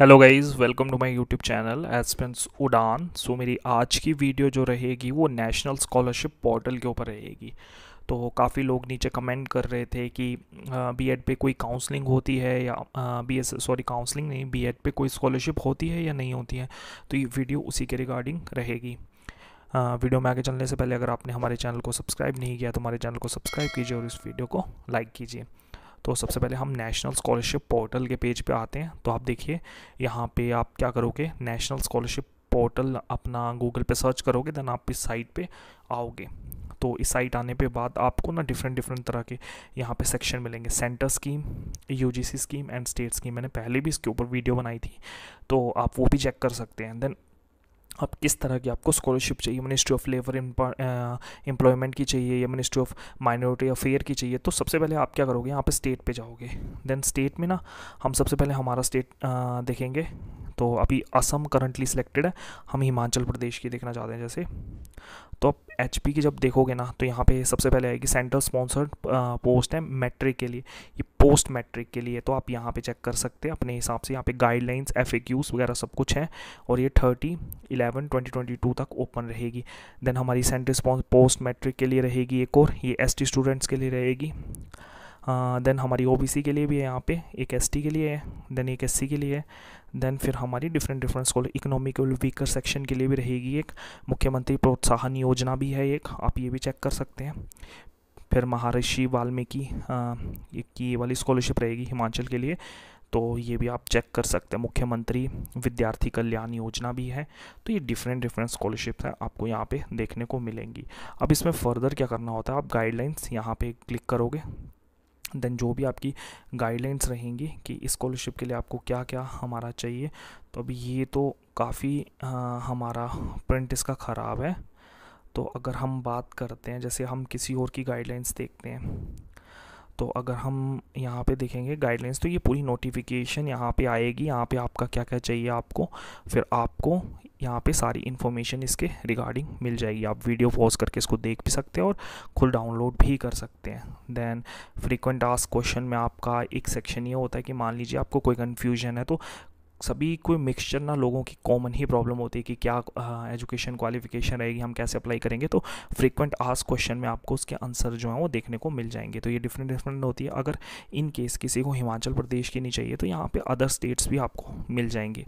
hello guys welcome to my YouTube channel एसपेंस Udaan so मेरी आज की वीडियो जो रहेगी वो नेशनल स्कॉलरशिप पोर्टल के ऊपर रहेगी तो काफ़ी लोग नीचे कमेंट कर रहे थे कि बीएड पे कोई काउंसलिंग होती है या बी सॉरी काउंसलिंग नहीं बीएड पे कोई स्कॉलरशिप होती है या नहीं होती है तो ये वीडियो उसी के रिगार्डिंग रहेगी वीडियो में आगे चलने से पहले अगर आपने हमारे चैनल को सब्सक्राइब नहीं किया तो हमारे चैनल को सब्सक्राइब कीजिए और इस वीडियो को लाइक कीजिए तो सबसे पहले हम नेशनल स्कॉलरशिप पोर्टल के पेज पे आते हैं तो आप देखिए यहाँ पे आप क्या करोगे नेशनल स्कॉलरशिप पोर्टल अपना गूगल पे सर्च करोगे देन आप इस साइट पे आओगे तो इस साइट आने पे बाद आपको ना डिफरेंट डिफरेंट तरह के यहाँ पे सेक्शन मिलेंगे centre scheme UGC scheme and state scheme मैंने पहले भी इसके ऊपर वीडियो बनाई थी तो आप वो भी चेक कर सकते हैं देन आप किस तरह की आपको स्कॉलरशिप चाहिए मिनिस्ट्री ऑफ लेबर एम्प्लॉयमेंट की चाहिए या मिनिस्ट्री ऑफ माइनॉरिटी अफेयर की चाहिए तो सबसे पहले आप क्या करोगे यहाँ पे स्टेट पे जाओगे देन स्टेट में ना हम सबसे पहले हमारा स्टेट uh, देखेंगे तो अभी असम करंटली सिलेक्टेड है हम हिमाचल प्रदेश की देखना चाहते हैं जैसे तो आप एच की जब देखोगे ना तो यहाँ पे सबसे पहले आएगी सेंट्रल स्पॉन्सर्ड पोस्ट है मैट्रिक के लिए ये पोस्ट मैट्रिक के लिए तो आप यहाँ पे चेक कर सकते हैं अपने हिसाब से यहाँ पे गाइडलाइंस एफ वगैरह सब कुछ है और ये thirty eleven twenty twenty two तक ओपन रहेगी देन हमारी सेंट रिस्पॉन्स पोस्ट मैट्रिक के लिए रहेगी एक और ये एस स्टूडेंट्स के लिए रहेगी देन uh, हमारी ओ के लिए भी है यहाँ पे एक एस के लिए है देन एक एस के लिए है देन फिर हमारी different different scholar economical weaker section के लिए भी रहेगी एक मुख्यमंत्री प्रोत्साहन योजना भी है एक आप ये भी चेक कर सकते हैं फिर महर्षि वाल्मीकि की ये वाली स्कॉलरशिप रहेगी हिमाचल के लिए तो ये भी आप चेक कर सकते हैं मुख्यमंत्री विद्यार्थी कल्याण योजना भी है तो ये डिफरेंट डिफरेंट स्कॉलरशिप है आपको यहाँ पे देखने को मिलेंगी अब इसमें फर्दर क्या करना होता है आप गाइडलाइंस यहाँ पे क्लिक करोगे देन जो भी आपकी गाइडलाइंस रहेंगी कि स्कॉलरशिप के लिए आपको क्या क्या हमारा चाहिए तो अभी ये तो काफ़ी हमारा प्रिंट इसका ख़राब है तो अगर हम बात करते हैं जैसे हम किसी और की गाइडलाइंस देखते हैं तो अगर हम यहाँ पे देखेंगे गाइडलाइंस तो ये पूरी नोटिफिकेशन यहाँ पे आएगी यहाँ पे आपका क्या क्या चाहिए आपको फिर आपको यहाँ पे सारी इन्फॉर्मेशन इसके रिगार्डिंग मिल जाएगी आप वीडियो पॉज करके इसको देख भी सकते हैं और खुद डाउनलोड भी कर सकते हैं देन फ्रीक्वेंट आस्क क्वेश्चन में आपका एक सेक्शन ये होता है कि मान लीजिए आपको कोई कन्फ्यूजन है तो सभी कोई मिक्सचर ना लोगों की कॉमन ही प्रॉब्लम होती है कि क्या एजुकेशन क्वालिफिकेशन रहेगी हम कैसे अप्लाई करेंगे तो फ्रीक्वेंट आज क्वेश्चन में आपको उसके आंसर जो है वो देखने को मिल जाएंगे तो ये डिफरेंट डिफरेंट होती है अगर इन केस किसी को हिमाचल प्रदेश की नहीं चाहिए तो यहाँ पर अदर स्टेट्स भी आपको मिल जाएंगे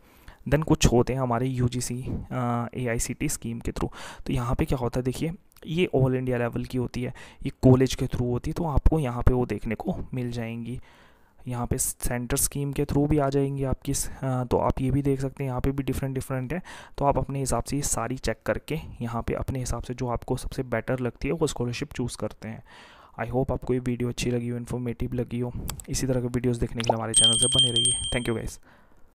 देन कुछ होते हैं हमारे U G C A I C T scheme के थ्रू तो यहाँ पर क्या होता है देखिए ये ऑल इंडिया लेवल की होती है ये कॉलेज के थ्रू होती है तो आपको यहाँ पर वो देखने को मिल जाएंगी यहाँ पे सेंटर स्कीम के थ्रू भी आ जाएंगी आपकी तो आप ये भी देख सकते हैं यहाँ पे भी डिफरेंट डिफरेंट है तो आप अपने हिसाब से ये सारी चेक करके यहाँ पे अपने हिसाब से जो आपको सबसे बेटर लगती है वो स्कॉलरशिप चूज़ करते हैं आई होप आपको ये वीडियो अच्छी लगी हो इन्फॉर्मेटिव लगी हो इसी तरह के वीडियोज़ देखने के लिए हमारे चैनल से बने रहिए थैंक यू गाइज़